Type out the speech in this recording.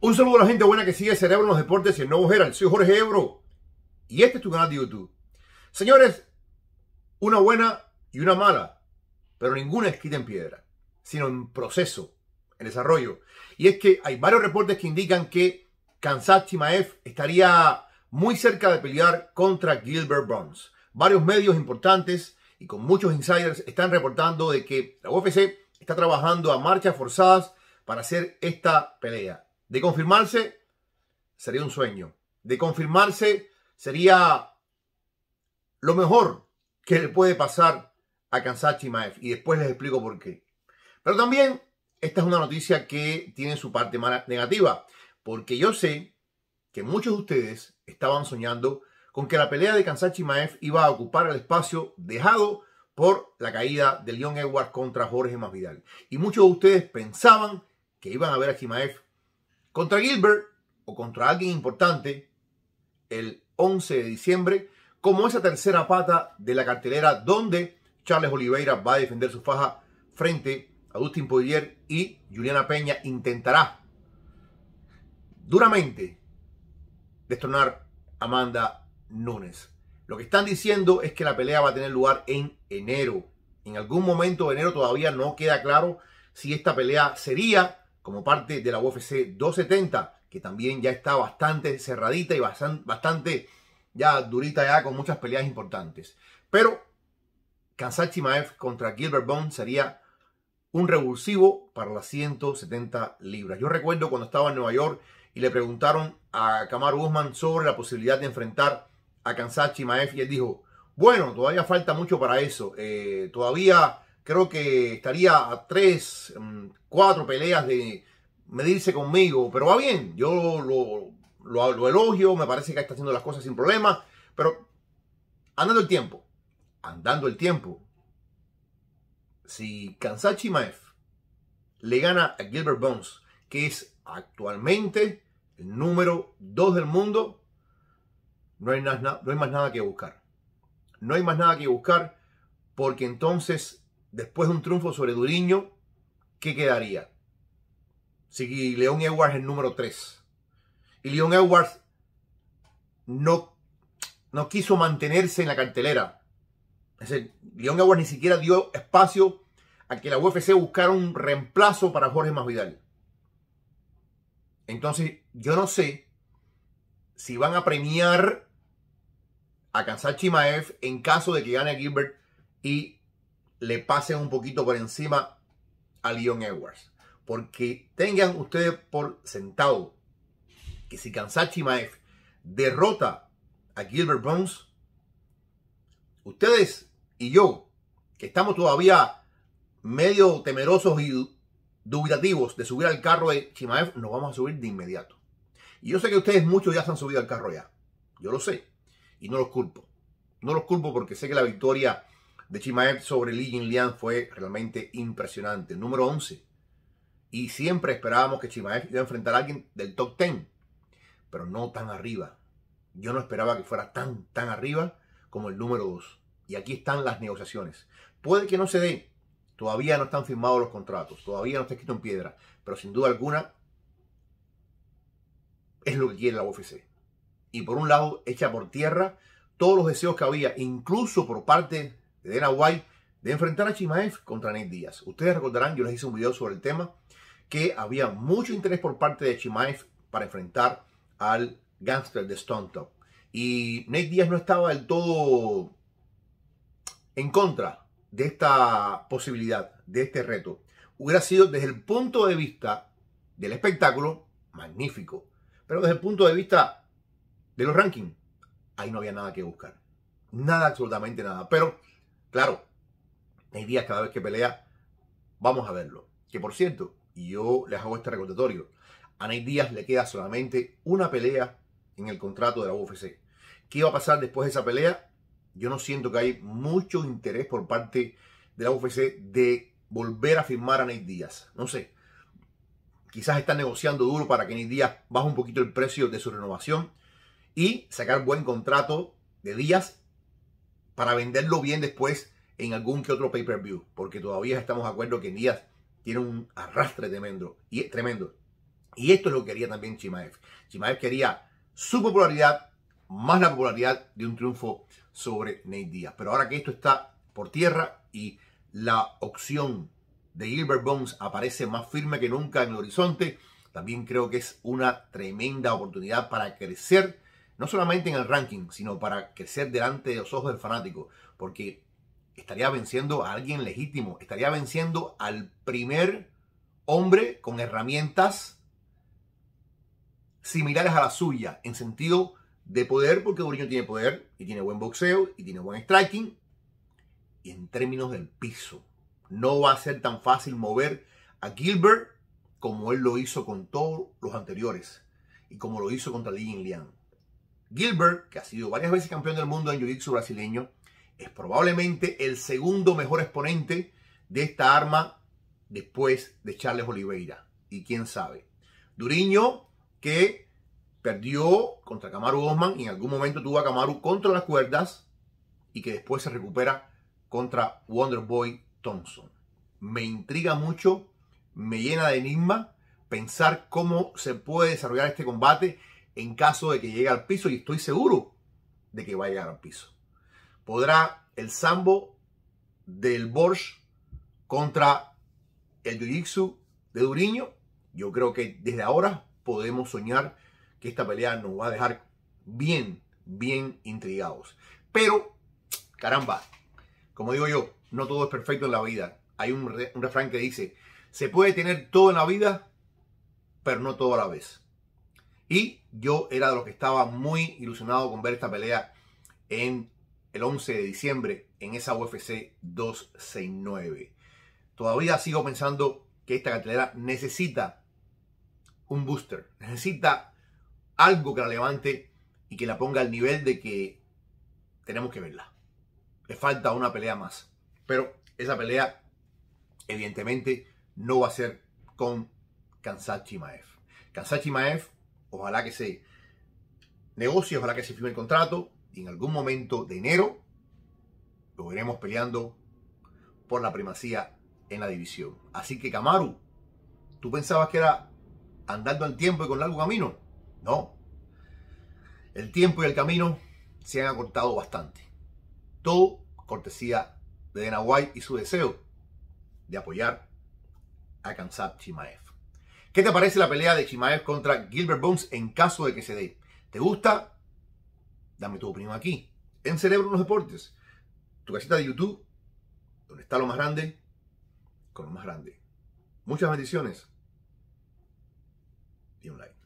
Un saludo a la gente buena que sigue Cerebro en los Deportes y el Nuevo Herald. Soy Jorge Ebro y este es tu canal de YouTube. Señores, una buena y una mala, pero ninguna escrita en piedra, sino en proceso, en desarrollo. Y es que hay varios reportes que indican que Kansas F estaría muy cerca de pelear contra Gilbert Burns. Varios medios importantes y con muchos insiders están reportando de que la UFC está trabajando a marchas forzadas para hacer esta pelea. De confirmarse, sería un sueño. De confirmarse, sería lo mejor que le puede pasar a Kansachi Maef. Y después les explico por qué. Pero también, esta es una noticia que tiene su parte negativa. Porque yo sé que muchos de ustedes estaban soñando con que la pelea de Kansachi Maef iba a ocupar el espacio dejado por la caída de Leon Edwards contra Jorge Masvidal. Y muchos de ustedes pensaban que iban a ver a Chimaev contra Gilbert o contra alguien importante el 11 de diciembre como esa tercera pata de la cartelera donde Charles Oliveira va a defender su faja frente a Dustin Poirier y Juliana Peña intentará duramente destronar a Amanda Nunes. Lo que están diciendo es que la pelea va a tener lugar en enero. En algún momento de enero todavía no queda claro si esta pelea sería como parte de la UFC 270, que también ya está bastante cerradita y bastante ya durita ya con muchas peleas importantes. Pero Kansachi Maev contra Gilbert Bond sería un revulsivo para las 170 libras. Yo recuerdo cuando estaba en Nueva York y le preguntaron a Kamaru Usman sobre la posibilidad de enfrentar a Kansachi Maef y él dijo, bueno, todavía falta mucho para eso. Eh, todavía creo que estaría a tres, mm, cuatro peleas de medirse conmigo, pero va bien, yo lo, elogio, me parece que está haciendo las cosas sin problema, pero andando el tiempo, andando el tiempo, si Kansachi Maef le gana a Gilbert Bones, que es actualmente el número 2 del mundo, no hay, no hay más nada que buscar. No hay más nada que buscar porque entonces después de un triunfo sobre Duriño, ¿qué quedaría? Si León Edwards es el número 3. Y León Edwards no, no quiso mantenerse en la cartelera. Es León Edwards ni siquiera dio espacio a que la UFC buscara un reemplazo para Jorge Masvidal. Entonces, yo no sé si van a premiar a Kansas Chimaev en caso de que gane Gilbert y le pasen un poquito por encima a Leon Edwards. Porque tengan ustedes por sentado que si Kansachi Maef derrota a Gilbert Burns, ustedes y yo, que estamos todavía medio temerosos y dubitativos de subir al carro de Chimaev, nos vamos a subir de inmediato. Y yo sé que ustedes muchos ya se han subido al carro ya. Yo lo sé. Y no los culpo. No los culpo porque sé que la victoria de Chimaev sobre Li Liang fue realmente impresionante. Número 11. Y siempre esperábamos que Chimaev iba a enfrentar a alguien del top 10, pero no tan arriba. Yo no esperaba que fuera tan, tan arriba como el número 2. Y aquí están las negociaciones. Puede que no se dé. Todavía no están firmados los contratos. Todavía no está escrito en piedra. Pero sin duda alguna es lo que quiere la UFC. Y por un lado echa por tierra todos los deseos que había, incluso por parte de Dana de enfrentar a Chimaev contra Nate Díaz. Ustedes recordarán, yo les hice un video sobre el tema, que había mucho interés por parte de Chimaev para enfrentar al gangster de Stone Top. Y Nate Díaz no estaba del todo en contra de esta posibilidad, de este reto. Hubiera sido desde el punto de vista del espectáculo magnífico, pero desde el punto de vista de los rankings, ahí no había nada que buscar. Nada, absolutamente nada. Pero Claro, hay Díaz cada vez que pelea, vamos a verlo. Que por cierto, y yo les hago este recordatorio, a Ney Díaz le queda solamente una pelea en el contrato de la UFC. ¿Qué va a pasar después de esa pelea? Yo no siento que hay mucho interés por parte de la UFC de volver a firmar a Ney Díaz. No sé. Quizás están negociando duro para que Ney Díaz baje un poquito el precio de su renovación y sacar buen contrato de Díaz para venderlo bien después en algún que otro pay-per-view, porque todavía estamos de acuerdo que Díaz tiene un arrastre tremendo y, tremendo. y esto es lo que quería también Chimaev. Chimaev quería su popularidad más la popularidad de un triunfo sobre Nate Díaz. Pero ahora que esto está por tierra y la opción de Gilbert Bones aparece más firme que nunca en el horizonte, también creo que es una tremenda oportunidad para crecer no solamente en el ranking, sino para crecer delante de los ojos del fanático, porque estaría venciendo a alguien legítimo, estaría venciendo al primer hombre con herramientas similares a la suya, en sentido de poder, porque Uriño tiene poder, y tiene buen boxeo, y tiene buen striking, y en términos del piso, no va a ser tan fácil mover a Gilbert como él lo hizo con todos los anteriores, y como lo hizo contra Lee Liang. Gilbert, que ha sido varias veces campeón del mundo en jiu brasileño, es probablemente el segundo mejor exponente de esta arma después de Charles Oliveira. Y quién sabe. Duriño, que perdió contra Kamaru Osman y en algún momento tuvo a Kamaru contra las cuerdas y que después se recupera contra Wonderboy Thompson. Me intriga mucho, me llena de enigma pensar cómo se puede desarrollar este combate en caso de que llegue al piso, y estoy seguro de que va a llegar al piso. Podrá el sambo del Borsch contra el Jiu-Jitsu de Duriño. Yo creo que desde ahora podemos soñar que esta pelea nos va a dejar bien, bien intrigados. Pero, caramba, como digo yo, no todo es perfecto en la vida. Hay un, un refrán que dice, se puede tener todo en la vida, pero no todo a la vez. Y yo era de los que estaba muy ilusionado con ver esta pelea en el 11 de diciembre en esa UFC 269. Todavía sigo pensando que esta cartelera necesita un booster, necesita algo que la levante y que la ponga al nivel de que tenemos que verla. Le falta una pelea más. Pero esa pelea, evidentemente, no va a ser con Kansachi Chimaev. Chimaev Ojalá que se negocie, ojalá que se firme el contrato y en algún momento de enero lo veremos peleando por la primacía en la división. Así que Camaru, ¿tú pensabas que era andando el tiempo y con largo camino? No. El tiempo y el camino se han acortado bastante. Todo cortesía de White y su deseo de apoyar a Kansab Chimaev. ¿Qué te parece la pelea de chimael contra Gilbert Bones en caso de que se dé? ¿Te gusta? Dame tu opinión aquí. En Cerebro los Deportes, tu casita de YouTube, donde está lo más grande, con lo más grande. Muchas bendiciones. Y un like.